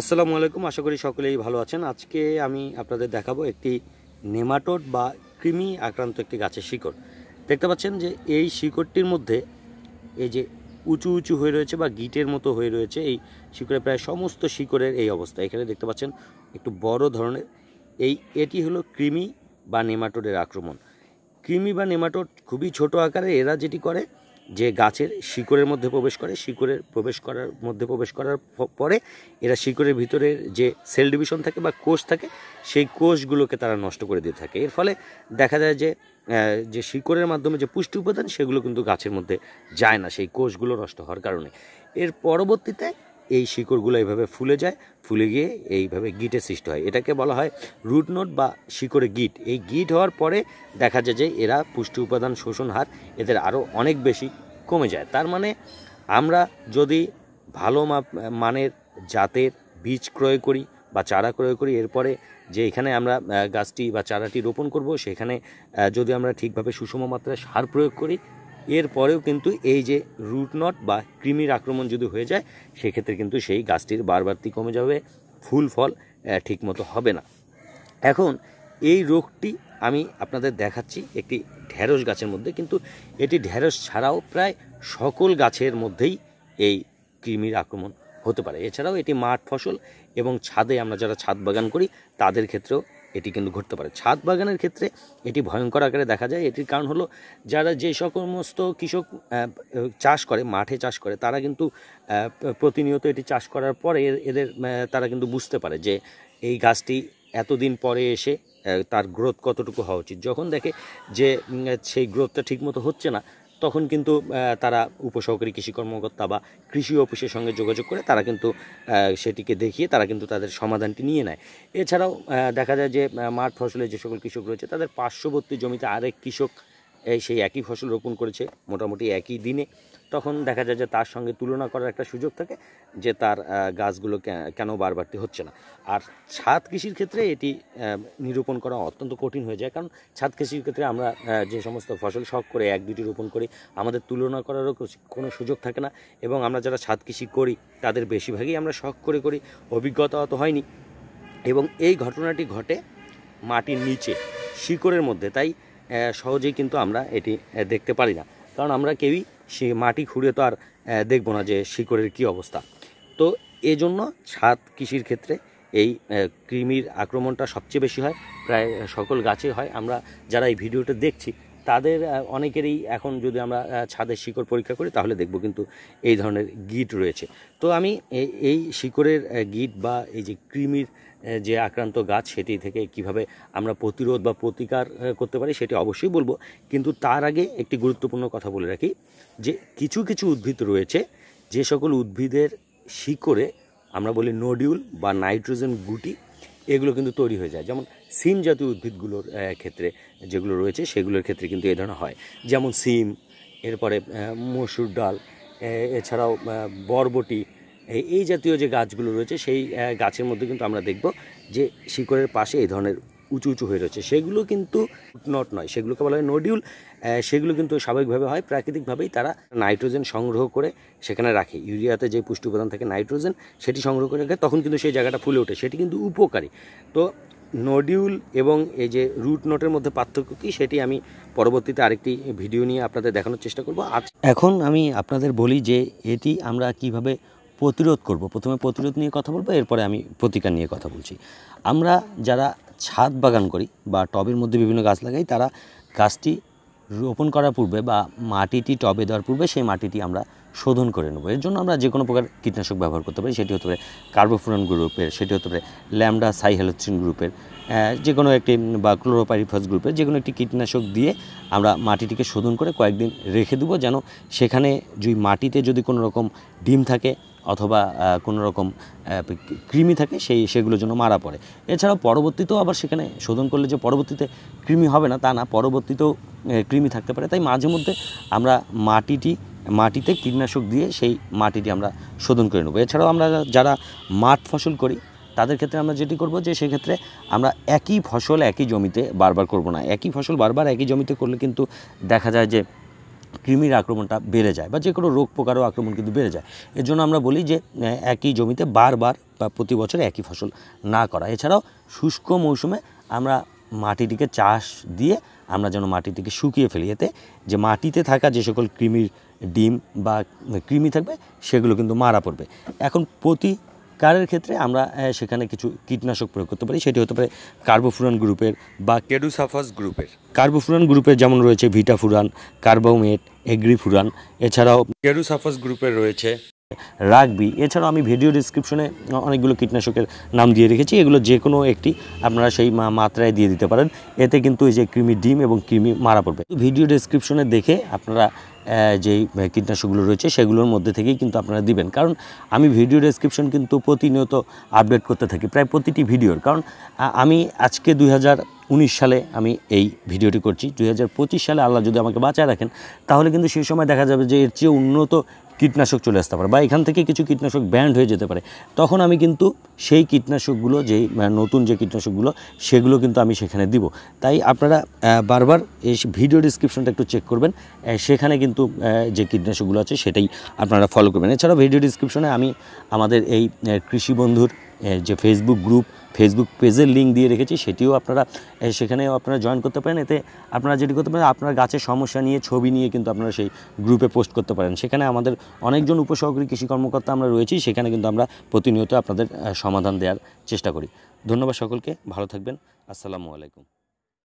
আসসালামু আলাইকুম আশা করি সকলেই ভালো আছেন আজকে আমি আপনাদের দেখাবো একটি নেমাটোড বা কৃমি আক্রান্ত একটি গাছের শিকড় দেখতে পাচ্ছেন যে এই শিকড়টির মধ্যে এই যে উঁচু উঁচু হয়ে রয়েছে বা গিটের মতো হয়ে রয়েছে এই শিকড়ে প্রায় সমস্ত শিকড়ের এই অবস্থা এখানে দেখতে পাচ্ছেন একটু বড় ধরনের এই এটি হলো কৃমি বা নেমাটোডের আক্রমণ কৃমি বা নেমাটোড খুবই ছোট আকারে এরা যেটি করে যে গাছের শিকড়ের মধ্যে প্রবেশ করে শিকড়ের প্রবেশ করার মধ্যে প্রবেশ করার পরে এরা শিকড়ের ভিতরের যে সেল ডিভিশন থাকে বা কোষ থাকে সেই কোষগুলোকে তারা নষ্ট করে দিয়ে থাকে এর ফলে দেখা যায় যে যে শিকড়ের মাধ্যমে যে পুষ্টি উপাদান সেগুলো কিন্তু গাছের মধ্যে যায় না সেই কোষগুলো নষ্ট হওয়ার কারণে এর পরবর্তীতে এই শিকড়গুলো এইভাবে ফুলে যায় ফুলে গিয়ে এইভাবে গিটে সৃষ্টি হয় এটাকে বলা হয় রুট নোট বা শিকড়ে গিট এই গিট হওয়ার পরে দেখা যায় যে এরা পুষ্টি উপাদান শোষণ হার এদের আরও অনেক বেশি কমে যায় তার মানে আমরা যদি ভালো মানের জাতের বীজ ক্রয় করি বা চারা ক্রয় করি এরপরে যে এখানে আমরা গাছটি বা চারাটি রোপণ করব সেখানে যদি আমরা ঠিকভাবে সুষম মাত্রায় সার প্রয়োগ করি এরপরেও কিন্তু এই যে রুটনট বা কৃমির আক্রমণ যদি হয়ে যায় সেক্ষেত্রে কিন্তু সেই গাছটির বারবারতি কমে যাবে ফুল ফল ঠিকমতো হবে না এখন এই রোগটি আমি আপনাদের দেখাচ্ছি একটি ঢেঁড়স গাছের মধ্যে কিন্তু এটি ঢ্যাঁড়স ছাড়াও প্রায় সকল গাছের মধ্যেই এই কৃমির আক্রমণ হতে পারে এছাড়াও এটি মাঠ ফসল এবং ছাদে আমরা যারা ছাদ বাগান করি তাদের ক্ষেত্রেও এটি কিন্তু ঘটতে পারে ছাদ বাগানের ক্ষেত্রে এটি ভয়ঙ্কর আকারে দেখা যায় এটির কারণ হলো যারা যে সমস্ত কৃষক চাষ করে মাঠে চাষ করে তারা কিন্তু প্রতিনিয়ত এটি চাষ করার পরে এদের তারা কিন্তু বুঝতে পারে যে এই গাছটি এতদিন পরে এসে তার গ্রোথ কতটুকু হওয়া উচিত যখন দেখে যে সেই গ্রোথটা ঠিকমতো হচ্ছে না তখন কিন্তু তারা উপসহকারী কৃষি কর্মকর্তা বা কৃষি অফিসের সঙ্গে যোগাযোগ করে তারা কিন্তু সেটিকে দেখিয়ে তারা কিন্তু তাদের সমাধানটি নিয়ে নেয় এছাড়াও দেখা যায় যে মাঠ ফসলে যে সকল কৃষক রয়েছে তাদের পার্শ্ববর্তী জমিতে আরেক কৃষক সেই একই ফসল রোপণ করেছে মোটামুটি একই দিনে তখন দেখা যায় যে তার সঙ্গে তুলনা করার একটা সুযোগ থাকে যে তার গাছগুলো কেন বারবারটি হচ্ছে না আর ছাদ কৃষির ক্ষেত্রে এটি নিরূপণ করা অত্যন্ত কঠিন হয়ে যায় কারণ ছাদ কৃষির ক্ষেত্রে আমরা যে সমস্ত ফসল শখ করে এক দুটি রোপণ করি আমাদের তুলনা করারও কোনো সুযোগ থাকে না এবং আমরা যারা ছাদ কৃষি করি তাদের বেশিরভাগই আমরা শখ করে করি অভিজ্ঞতা অত হয়নি এবং এই ঘটনাটি ঘটে মাটির নিচে শিকড়ের মধ্যে তাই সহজেই কিন্তু আমরা এটি দেখতে পারি না কারণ আমরা কেউই সে মাটি খুঁড়ে তো আর দেখবো না যে শিকড়ের কি অবস্থা তো এজন্য ছাদ কৃষির ক্ষেত্রে এই কৃমির আক্রমণটা সবচেয়ে বেশি হয় প্রায় সকল গাছে হয় আমরা যারা এই ভিডিওটা দেখছি তাদের অনেকেরই এখন যদি আমরা ছাদের শিকড় পরীক্ষা করি তাহলে দেখব কিন্তু এই ধরনের গিট রয়েছে তো আমি এই শিকড়ের গিট বা এই যে কৃমির যে আক্রান্ত গাছ সেটি থেকে কিভাবে আমরা প্রতিরোধ বা প্রতিকার করতে পারি সেটি অবশ্যই বলবো কিন্তু তার আগে একটি গুরুত্বপূর্ণ কথা বলে রাখি যে কিছু কিছু উদ্ভিদ রয়েছে যে সকল উদ্ভিদের শিকড়ে আমরা বলি নডিউল বা নাইট্রোজেন গুটি এগুলো কিন্তু তৈরি হয়ে যায় যেমন সিম জাতীয় উদ্ভিদগুলোর ক্ষেত্রে যেগুলো রয়েছে সেগুলোর ক্ষেত্রে কিন্তু এ ধরনের হয় যেমন সিম এরপরে মসুর ডাল এছাড়াও বরবটি এই জাতীয় যে গাছগুলো রয়েছে সেই গাছের মধ্যে কিন্তু আমরা দেখব যে শিকড়ের পাশে এই ধরনের উঁচু উঁচু হয়ে রয়েছে সেগুলো কিন্তু নট নয় সেগুলোকে বলা হয় নডিউল সেগুলো কিন্তু স্বাভাবিকভাবে হয় প্রাকৃতিকভাবেই তারা নাইট্রোজেন সংগ্রহ করে সেখানে রাখে ইউরিয়াতে যে পুষ্টি উপাদান থাকে নাইট্রোজেন সেটি সংগ্রহ করে রাখে তখন কিন্তু সেই জায়গাটা ফুলে ওঠে সেটি কিন্তু উপকারী তো নডিউল এবং এই যে রুট নোটের মধ্যে পার্থক্য কী সেটি আমি পরবর্তীতে আরেকটি ভিডিও নিয়ে আপনাদের দেখানোর চেষ্টা করব আজ এখন আমি আপনাদের বলি যে এটি আমরা কিভাবে প্রতিরোধ করব প্রথমে প্রতিরোধ নিয়ে কথা বলবো এরপরে আমি প্রতিকার নিয়ে কথা বলছি আমরা যারা ছাদ বাগান করি বা টবের মধ্যে বিভিন্ন গাছ লাগাই তারা গাছটি রোপণ করার পূর্বে বা মাটিটি টবে দেওয়ার পূর্বে সেই মাটিটি আমরা শোধন করে নেব এর জন্য আমরা যে কোনো প্রকার কীটনাশক ব্যবহার করতে পারি সেটি হতে পারে কার্বোফোরন গ্রুপের সেটি হতে পারে ল্যামডা সাইহেলোথ্রিন গ্রুপের যে কোনো একটি বা ক্লোরোপাইরিফাস গ্রুপের যে কোনো একটি কীটনাশক দিয়ে আমরা মাটিটিকে শোধন করে কয়েকদিন রেখে দেবো যেন সেখানে যদি মাটিতে যদি কোনো রকম ডিম থাকে অথবা কোনো রকম কৃমি থাকে সেই সেগুলোর জন্য মারা পড়ে এছাড়াও পরবর্তীতেও আবার সেখানে শোধন করলে যে পরবর্তীতে কৃমি হবে না তা না পরবর্তীতেও কৃমি থাকতে পারে তাই মাঝে মধ্যে আমরা মাটিটি মাটিতে কীটনাশক দিয়ে সেই মাটিটি আমরা শোধন করে নেবো এছাড়াও আমরা যারা মাঠ ফসল করি তাদের ক্ষেত্রে আমরা যেটি করব যে সেক্ষেত্রে আমরা একই ফসল একই জমিতে বারবার করব না একই ফসল বারবার একই জমিতে করলে কিন্তু দেখা যায় যে কৃমির আক্রমণটা বেড়ে যায় বা যে কোনো রোগ পোকারও আক্রমণ কিন্তু বেড়ে যায় এর জন্য আমরা বলি যে একই জমিতে বারবার বা প্রতি বছর একই ফসল না করা এছাড়াও শুষ্ক মৌসুমে আমরা মাটিটিকে চাষ দিয়ে আমরা যেন মাটিটিকে শুকিয়ে ফেলি এতে যে মাটিতে থাকা যে সকল কৃমির ডিম বা কৃমি থাকবে সেগুলো কিন্তু মারা পড়বে এখন প্রতি কারের ক্ষেত্রে আমরা সেখানে কিছু কীটনাশক প্রয়োগ করতে পারি সেটি হতে পারে কার্বোফুরান গ্রুপের বা কেডুসাফাস গ্রুপের কার্বোফুরান গ্রুপের যেমন রয়েছে ভিটাফুরান কার্বোমেট এগ্রিফুরান এছাড়াও কেডুসাফাস গ্রুপের রয়েছে রাগবি এছাড়াও আমি ভিডিও ডিসক্রিপশনে অনেকগুলো কীটনাশকের নাম দিয়ে রেখেছি এগুলো যে কোনো একটি আপনারা সেই মাত্রায় দিয়ে দিতে পারেন এতে কিন্তু এই যে কৃমি ডিম এবং কৃমি মারা পড়বে ভিডিও ডিসক্রিপশনে দেখে আপনারা যেই কীটনাশকগুলো রয়েছে সেগুলোর মধ্যে থেকেই কিন্তু আপনারা দিবেন কারণ আমি ভিডিও ডেসক্রিপশন কিন্তু প্রতিনিয়ত আপডেট করতে থাকি প্রায় প্রতিটি ভিডিওর কারণ আমি আজকে দুই উনিশ সালে আমি এই ভিডিওটি করছি দুই সালে আল্লাহ যদি আমাকে বাঁচায় রাখেন তাহলে কিন্তু সেই সময় দেখা যাবে যে এর চেয়ে উন্নত কীটনাশক চলে আসতে পারে বা এখান থেকে কিছু কীটনাশক ব্যান্ড হয়ে যেতে পারে তখন আমি কিন্তু সেই কীটনাশকগুলো যেই নতুন যে কীটনাশকগুলো সেগুলো কিন্তু আমি সেখানে দিব তাই আপনারা বারবার এই ভিডিও ডিসক্রিপশানটা একটু চেক করবেন সেখানে কিন্তু যে কীটনাশকগুলো আছে সেটাই আপনারা ফলো করবেন এছাড়াও ভিডিও ডিসক্রিপশনে আমি আমাদের এই কৃষি বন্ধুর যে ফেসবুক গ্রুপ ফেসবুক পেজের লিঙ্ক দিয়ে রেখেছি সেটিও আপনারা সেখানেও আপনারা জয়েন করতে পারেন এতে আপনারা যেটি করতে পারেন আপনার গাছের সমস্যা নিয়ে ছবি নিয়ে কিন্তু আপনারা সেই গ্রুপে পোস্ট করতে পারেন সেখানে আমাদের অনেকজন উপসহকারী কৃষি কর্মকর্তা আমরা রয়েছি সেখানে কিন্তু আমরা প্রতিনিয়ত আপনাদের সমাধান দেওয়ার চেষ্টা করি ধন্যবাদ সকলকে ভালো থাকবেন আসসালামু আলাইকুম